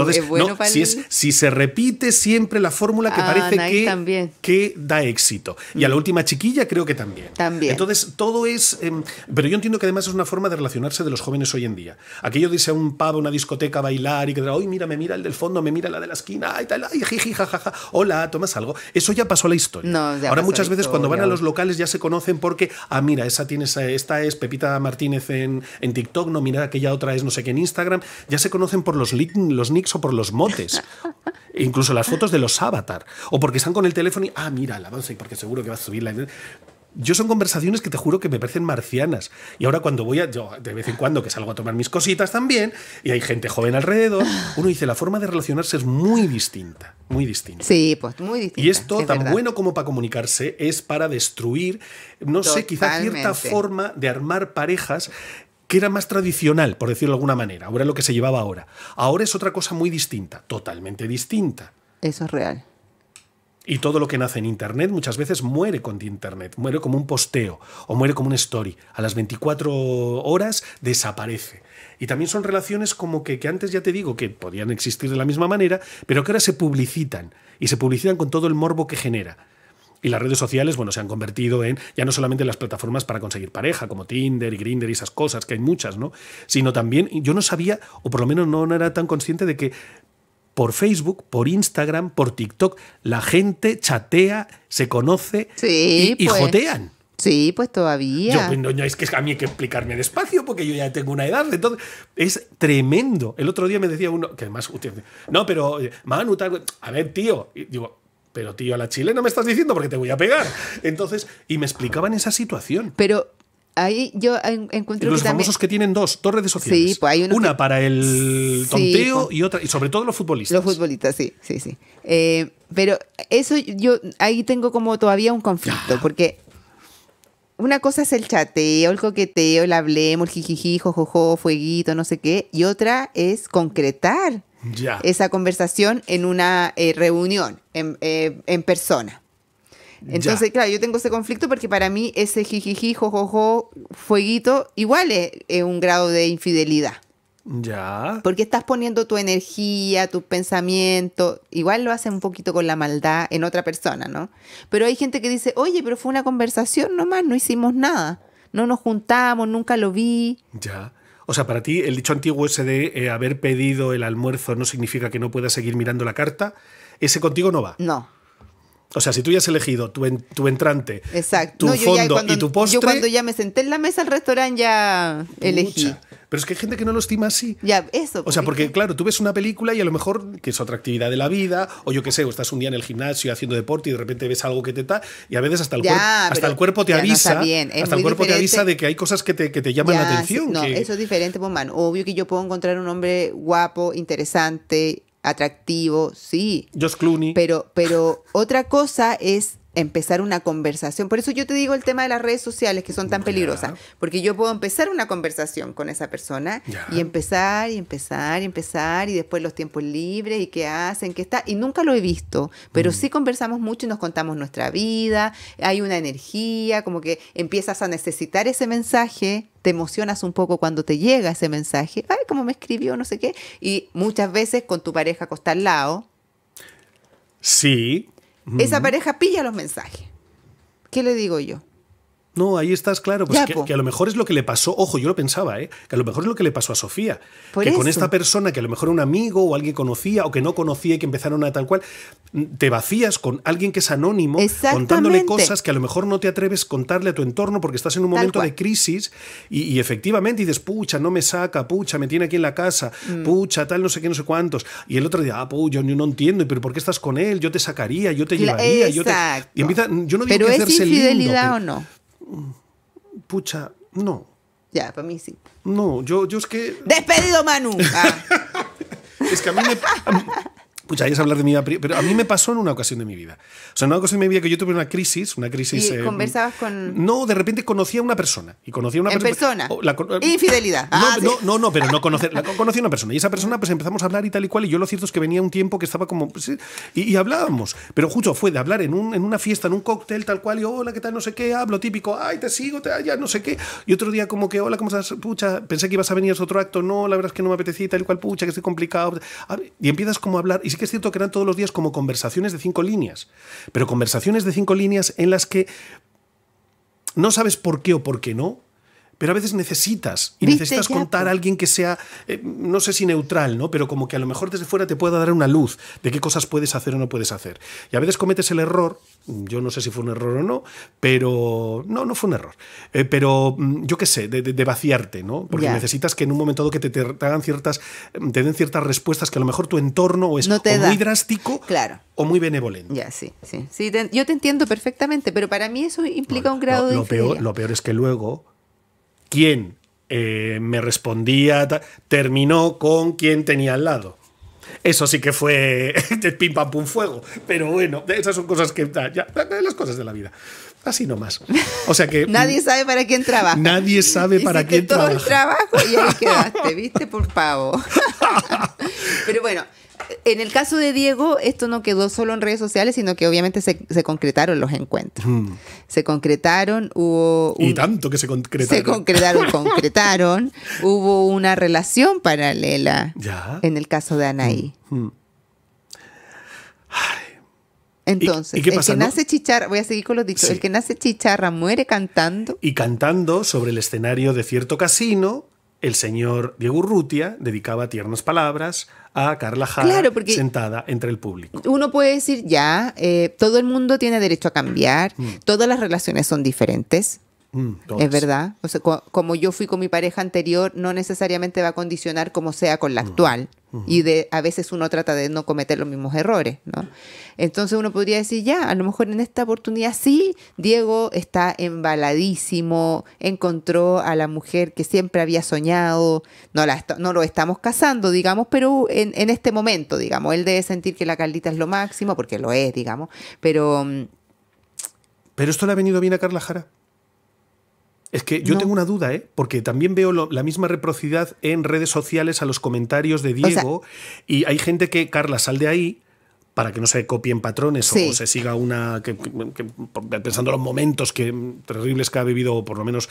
si, es, si se repite siempre la fórmula que ah, parece que, que da éxito. Y a la mm. última chiquilla creo que también. Entonces, todo es... Em, pero yo entiendo que además es una forma de relacionarse de los jóvenes hoy en día. Aquello de irse a un pub, a una discoteca a bailar y que hoy mira, me mira el del fondo, me mira la de la esquina, ay, tal, ay, jiji, jajaja, hola, tomas algo. Eso ya pasó a la historia. Ahora muchas veces cuando van a los locales ya se conocen porque, ah, mira, esa tiene, esta es Pepita Martínez en, en TikTok, no, mira, aquella otra es no sé qué en Instagram, ya se conocen por los, los nicks o por los motes. [LAUGHS] incluso las fotos de los avatar, o porque están con el teléfono y, ah, mira, el avance, porque seguro que va a subir la... Yo son conversaciones que te juro que me parecen marcianas. Y ahora cuando voy a, yo de vez en cuando que salgo a tomar mis cositas también, y hay gente joven alrededor, uno dice, la forma de relacionarse es muy distinta, muy distinta. Sí, pues muy distinta. Y esto, tan bueno como para comunicarse, es para destruir, no sé, quizá cierta forma de armar parejas que era más tradicional, por decirlo de alguna manera, ahora lo que se llevaba ahora. Ahora es otra cosa muy distinta, totalmente distinta. Eso es real. Y todo lo que nace en Internet muchas veces muere con Internet, muere como un posteo o muere como un story. A las 24 horas desaparece. Y también son relaciones como que, que antes ya te digo que podían existir de la misma manera, pero que ahora se publicitan y se publicitan con todo el morbo que genera. Y las redes sociales, bueno, se han convertido en ya no solamente las plataformas para conseguir pareja, como Tinder y Grindr y esas cosas, que hay muchas, ¿no? Sino también, yo no sabía, o por lo menos no era tan consciente de que por Facebook, por Instagram, por TikTok, la gente chatea, se conoce y, pues, jotean. Sí, pues todavía. Yo, no, es que a mí hay que explicarme despacio porque yo ya tengo una edad. Entonces, es tremendo. El otro día me decía uno, que además, no, pero eh, Manu, a ver, tío, digo, pero tío, a la chile, ¿no me estás diciendo porque te voy a pegar. Entonces, y me explicaban esa situación. Pero ahí yo encuentro los famosos que tienen dos torres de sociales sí, pues hay una para el tonteo pues y otra y sobre todo los futbolistas los futbolistas sí sí sí eh, pero eso yo ahí tengo como todavía un conflicto porque una cosa es el chateo, el coqueteo, el hablemos, el jijiji, jojojo, fueguito, no sé qué. Y otra es concretar esa conversación en una eh, reunión en, eh, persona. Entonces, claro, yo tengo ese conflicto porque para mí ese jijiji, jojojo, fueguito, igual es, un grado de infidelidad. Ya. Porque estás poniendo tu energía, tu pensamiento igual lo haces un poquito con la maldad en otra persona, ¿no? Pero hay gente que dice, oye, pero fue una conversación nomás, no hicimos nada, no nos juntamos, nunca lo vi. Ya. O sea, para ti, el dicho antiguo ese de eh, haber pedido el almuerzo no significa que no puedas seguir mirando la carta, ese contigo no va. No. O sea, si tú ya has elegido tu, entrante, Exacto. tu fondo y tu postre. Yo cuando ya me senté en la mesa al restaurante ya elegí. Pero es que hay gente que no lo estima así. Ya, eso. O sea, pues, porque claro, tú ves una película y a lo mejor, que es otra actividad de la vida, o yo qué sé, o estás un día en el gimnasio haciendo deporte y de repente ves algo que te da, y a veces hasta el, cuerpo, hasta el cuerpo te avisa. hasta el cuerpo te avisa de que hay cosas que te, que te llaman la atención. no, eso es diferente, pues, Obvio que yo puedo encontrar un hombre guapo, interesante, atractivo, sí. Josh Clooney. Pero, pero otra cosa es empezar una conversación. Por eso yo te digo el tema de las redes sociales que son tan peligrosas, porque yo puedo empezar una conversación con esa persona y empezar y empezar y empezar y después los tiempos libres y qué hacen, qué está, y nunca lo he visto, pero mm. sí conversamos mucho y nos contamos nuestra vida, hay una energía, como que empiezas a necesitar ese mensaje te emocionas un poco cuando te llega ese mensaje, ay, cómo me escribió, no sé qué, y muchas veces con tu pareja acostar al lado. Sí, esa pareja pilla los mensajes. ¿Qué le digo yo? No, ahí estás claro. Pues que, a lo mejor es lo que le pasó, ojo, yo lo pensaba, ¿eh? que a lo mejor es lo que le pasó a Sofía. que con esta persona, que a lo mejor un amigo o alguien conocía o que no conocía y que empezaron a tal cual, te vacías con alguien que es anónimo, contándole cosas que a lo mejor no te atreves a contarle a tu entorno porque estás en un momento de crisis y, efectivamente dices, pucha, no me saca, pucha, me tiene aquí en la casa, mm. pucha, tal, no sé qué, no sé cuántos. Y el otro día, ah, yo no entiendo, pero ¿por qué estás con él? Yo te sacaría, yo te llevaría, Exacto. yo te... Y yo no digo pero que es infidelidad o no. Pucha, no. Ya, para mí sí. No, yo, yo es que. ¡Despedido, Manu! Ah. [LAUGHS] es que a mí me. Pucha, es hablar de mi vida, pero a mí me pasó en una ocasión de mi vida. O sea, en una ocasión de mi vida que yo tuve una crisis, una crisis... ¿Y eh, conversabas con...? No, de repente conocí a una persona. Y conocí a una ¿En persona. Oh, eh, Infidelidad. No, ah, no, no, pero no conocer. conocí a una persona y esa persona pues empezamos a hablar y tal y cual. Y yo lo cierto es que venía un tiempo que estaba como... Pues, y, hablábamos. Pero justo fue de hablar en, un, en una fiesta, en un cóctel tal cual. Y hola, ¿qué tal? No sé qué. Hablo típico. Ay, te sigo, te, ya no sé qué. Y otro día como que, hola, ¿cómo estás? Pucha, pensé que ibas a venir a otro acto. No, la verdad es que no me apetecía tal y cual. Pucha, que estoy complicado. Y empiezas como a hablar sí que es cierto que eran todos los días como conversaciones de cinco líneas, pero conversaciones de cinco líneas en las que no sabes por qué o por qué no, pero a veces necesitas y necesitas contar a alguien que sea, eh, no sé si neutral, ¿no? Pero como que a lo mejor desde fuera te pueda dar una luz de qué cosas puedes hacer o no puedes hacer. Y a veces cometes el error, yo no sé si fue un error o no, pero no, no fue un error. Eh, pero mm, yo qué sé, de, vaciarte, ¿no? Porque necesitas que en un momento dado que te, te, hagan ciertas, te den ciertas respuestas que a lo mejor tu entorno es muy drástico o muy benevolente. Ya, sí, yo te entiendo perfectamente, pero para mí eso implica un grado de. Lo lo peor es que luego quién eh, me respondía, terminó con quién tenía al lado. Eso sí que fue [LAUGHS] pim pam pum fuego. Pero bueno, esas son cosas que. Ya, las cosas de la vida. Así nomás. O sea que. nadie mm, sabe para quién trabaja. Nadie sabe para quién trabaja. Todo el trabajo y ahí [LAUGHS] quedaste, ¿viste? Por pavo. [LAUGHS] Pero bueno, en el caso de Diego, esto no quedó solo en redes sociales, sino que obviamente se, concretaron los encuentros. Hmm. Se concretaron, hubo... Un, y tanto que se concretaron. Se concretaron, [LAUGHS] concretaron. Hubo una relación paralela en el caso de Anaí. Hmm. Hmm. Entonces, el que nace chicharra, voy a seguir con los dicho, el que nace chicharra muere cantando. Y cantando sobre el escenario de cierto casino el señor Diego Urrutia dedicaba tiernas palabras a Carla Jara sentada entre el público. Uno puede decir ya, eh, todo el mundo tiene derecho a cambiar, mm. todas las relaciones son diferentes, Mm, es verdad. como yo fui con mi pareja anterior, no necesariamente va a condicionar como sea con la actual. Y de, a veces uno trata de no cometer los mismos errores, ¿no? Entonces uno podría decir, ya, a lo mejor en esta oportunidad sí, Diego está embaladísimo, encontró a la mujer que siempre había soñado, no, no lo estamos casando, digamos, pero en, este momento, digamos, él debe sentir que la Carlita es lo máximo, porque lo es, digamos, pero... Mm, pero esto le ha venido bien a Carla Jara. Es que yo tengo una duda, ¿eh? porque también veo la misma reprocidad en redes sociales a los comentarios de Diego y hay gente que, Carla, sal de ahí para que no se copien patrones o se siga una que, pensando los momentos que terribles que ha vivido o por lo menos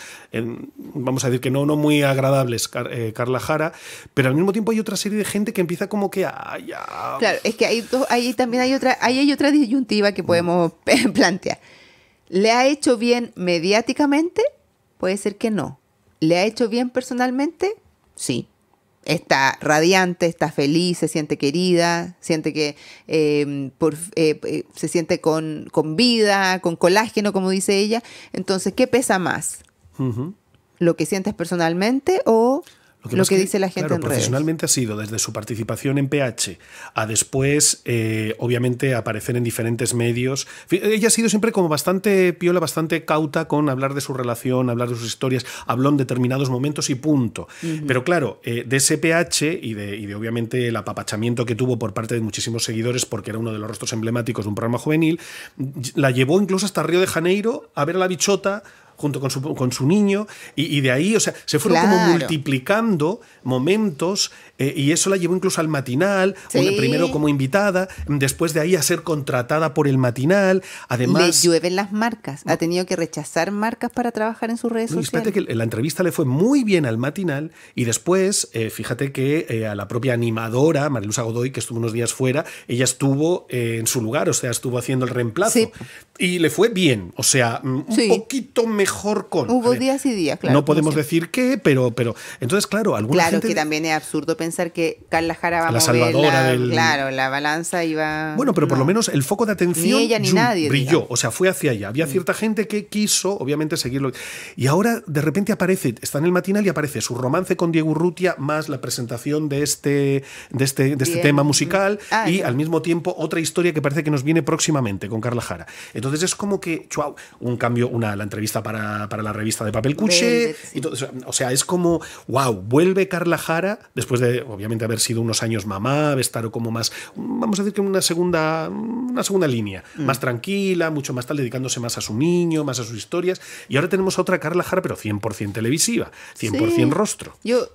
vamos a decir que no no muy agradables eh, Carla Jara pero al mismo tiempo hay otra serie de gente que empieza como que claro es que hay, ahí también hay otra hay otra disyuntiva que podemos mm. [LAUGHS] plantear le ha hecho bien mediáticamente Puede ser que no. ¿Le ha hecho bien personalmente? Sí. Está radiante, está feliz, se siente querida, siente que em, eh, eh, se siente con, vida, con colágeno, como dice ella. Entonces, ¿qué pesa más? ¿Lo que sientes personalmente o lo que, dice la gente profesionalmente ha sido desde su participación en PH a después, eh, obviamente, aparecer en diferentes medios. Ella ha sido siempre como bastante piola, bastante cauta con hablar de su relación, hablar de sus historias, habló en determinados momentos y punto. Pero claro, eh, de ese PH y de, y de obviamente el apapachamiento que tuvo por parte de muchísimos seguidores porque era uno de los rostros emblemáticos de un programa juvenil, la llevó incluso hasta Río de Janeiro a ver a la bichota junto con su, con su niño, y, y de ahí, o sea, se fueron como multiplicando momentos eh, y eso la llevó incluso al matinal, primero como invitada, después de ahí a ser contratada por el matinal. Además. Le llueven las marcas. Ha tenido que rechazar marcas para trabajar en sus redes sociales. Fíjate que la entrevista le fue muy bien al matinal y después, eh, fíjate que eh, a la propia animadora, Marilusa Godoy, que estuvo unos días fuera, ella estuvo en su lugar, o sea, estuvo haciendo el reemplazo. Y le fue bien, o sea, mm, un poquito mejor con. Hubo días y días, claro. No podemos decir qué, pero, pero. Entonces, claro, alguna Claro que también es absurdo pensar pensar que Carla Jara va a mover la, claro, la balanza iba... Bueno, pero por lo menos el foco de atención ni nadie, brilló, o sea, fue hacia allá. Había mm. cierta gente que quiso, obviamente, seguirlo. Y ahora de repente aparece, está en el matinal y aparece su romance con Diego Urrutia más la presentación de este, de este, de este tema musical mm. ah, y al mismo tiempo otra historia que parece que nos viene próximamente con Carla Jara. Entonces es como que, chau un cambio, una, la entrevista para, para la revista de Papel Cuche o sea, es como, wow, vuelve Carla Jara después de obviamente, haber sido unos años mamá, estar como más, vamos a decir que una segunda, una segunda línea, mm. más tranquila, mucho más tal, dedicándose más a su niño, más a sus historias. Y ahora tenemos otra Carla Jara, pero 100% televisiva, 100% rostro. Yo,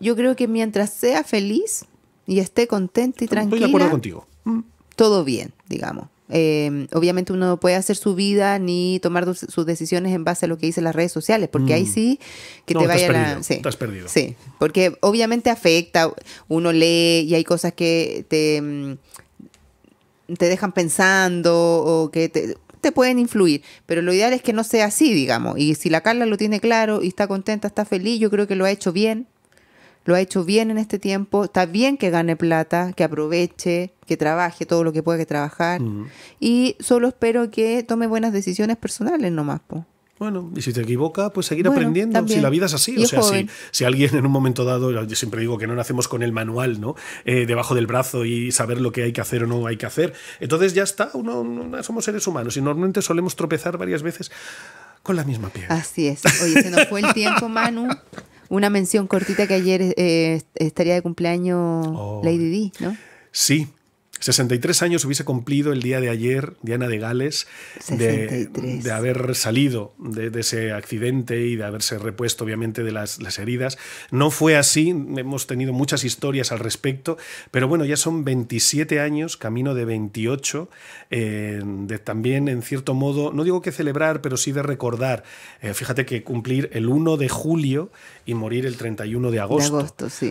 yo creo que mientras sea feliz y esté contenta y tranquila. Estoy de acuerdo contigo. Mm, todo bien, digamos. Em, obviamente uno no puede hacer su vida ni tomar sus decisiones en base a lo que dicen las redes sociales, porque ahí mm. sí que te vayan a... perdido. Sí, porque obviamente afecta, uno lee y hay cosas que te, mm, te dejan pensando o que te, te pueden influir, pero lo ideal es que no sea así, digamos. Y si la Carla lo tiene claro y está contenta, está feliz, yo creo que lo ha hecho bien, lo ha hecho bien en este tiempo, está bien que gane plata, que aproveche, que trabaje todo lo que pueda que trabajar. Y solo espero que tome buenas decisiones personales nomás. más. Bueno, y si te equivoca pues seguir aprendiendo. Si la vida es así, o sea, si, si, alguien en un momento dado, yo siempre digo que no nacemos con el manual, ¿no? Eh, debajo del brazo y saber lo que hay que hacer o no hay que hacer. Entonces ya está, uno, somos seres humanos y normalmente solemos tropezar varias veces con la misma piedra. Así es. Oye, se nos fue el tiempo, Manu. [LAUGHS] Una mención cortita que ayer eh, estaría de cumpleaños oh. Lady D, ¿no? Sí, 63 años hubiese cumplido el día de ayer Diana de Gales de, haber salido de, ese accidente y de haberse repuesto obviamente de las, heridas. No fue así, hemos tenido muchas historias al respecto, pero bueno, ya son 27 años, camino de 28, eh, también en cierto modo, no digo que celebrar, pero sí de recordar. Eh, fíjate que cumplir el 1 de julio y morir el 31 de agosto.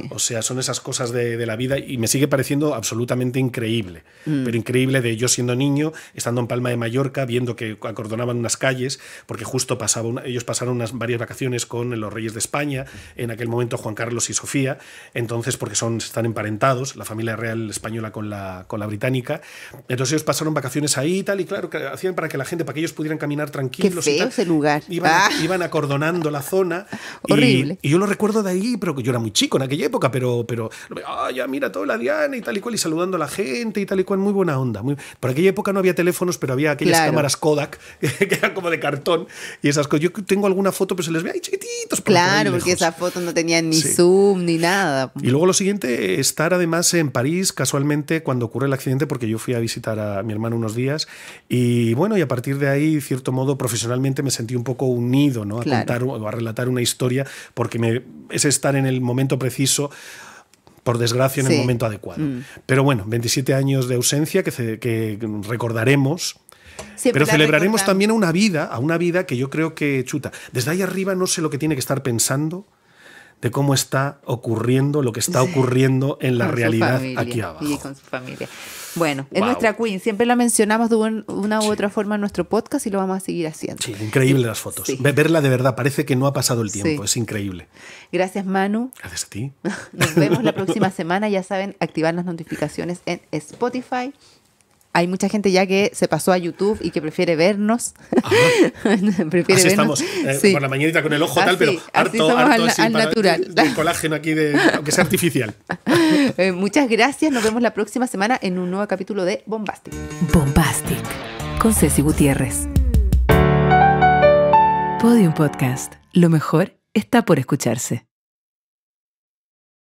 O sea, son esas cosas de la vida y me sigue pareciendo absolutamente increíble pero increíble de yo siendo niño, estando en Palma de Mallorca, viendo que acordonaban unas calles, porque justo pasaba ellos pasaron unas varias vacaciones con los reyes de España, en aquel momento Juan Carlos y Sofía, entonces porque son, están emparentados, la familia real española con la, con la británica, entonces ellos pasaron vacaciones ahí y tal, y claro, hacían para que la gente, para que ellos pudieran caminar tranquilos. Qué feo ese lugar. Iban, ah. acordonando la zona. [LAUGHS] Horrible. Y, yo lo recuerdo de ahí, pero yo era muy chico en aquella época, pero, pero ya mira, toda la Diana y tal y cual, y saludando a la gente y tal y cual, muy buena onda. Muy... Por aquella época no había teléfonos, pero había aquellas cámaras Kodak [LAUGHS] que eran como de cartón y esas cosas. Yo tengo alguna foto, pero se les ve ahí chiquititos. claro, porque esa foto no tenía ni zoom ni nada. Y luego lo siguiente, estar además en París, casualmente, cuando ocurre el accidente, porque yo fui a visitar a mi hermano unos días y bueno, y a partir de ahí, de cierto modo, profesionalmente me sentí un poco unido ¿no? a contar o a relatar una historia, porque me, es estar en el momento preciso por desgracia, en el momento adecuado. Mm. Pero bueno, 27 años de ausencia que, recordaremos. pero celebraremos también a una vida, a una vida que yo creo que chuta. Desde ahí arriba no sé lo que tiene que estar pensando de cómo está ocurriendo lo que está ocurriendo en la realidad aquí abajo. Y con su familia. Bueno, es nuestra queen, siempre la mencionamos de una u otra forma en nuestro podcast y lo vamos a seguir haciendo. Sí, increíble las fotos. Verla de verdad, parece que no ha pasado el tiempo, es increíble. Gracias Manu. Gracias a ti. Nos vemos la próxima [LAUGHS] semana, ya saben, activar las notificaciones en Spotify hay mucha gente ya que se pasó a YouTube y que prefiere vernos. [LAUGHS] prefiere así vernos. estamos, eh, por la mañanita con el ojo tal, pero harto, harto al, natural. Hay colágeno aquí, aunque sea artificial. [LAUGHS] Eh, muchas gracias, nos vemos la próxima semana en un nuevo capítulo de Bombastic. Bombastic, con Ceci Gutiérrez. Podium Podcast, lo mejor está por escucharse.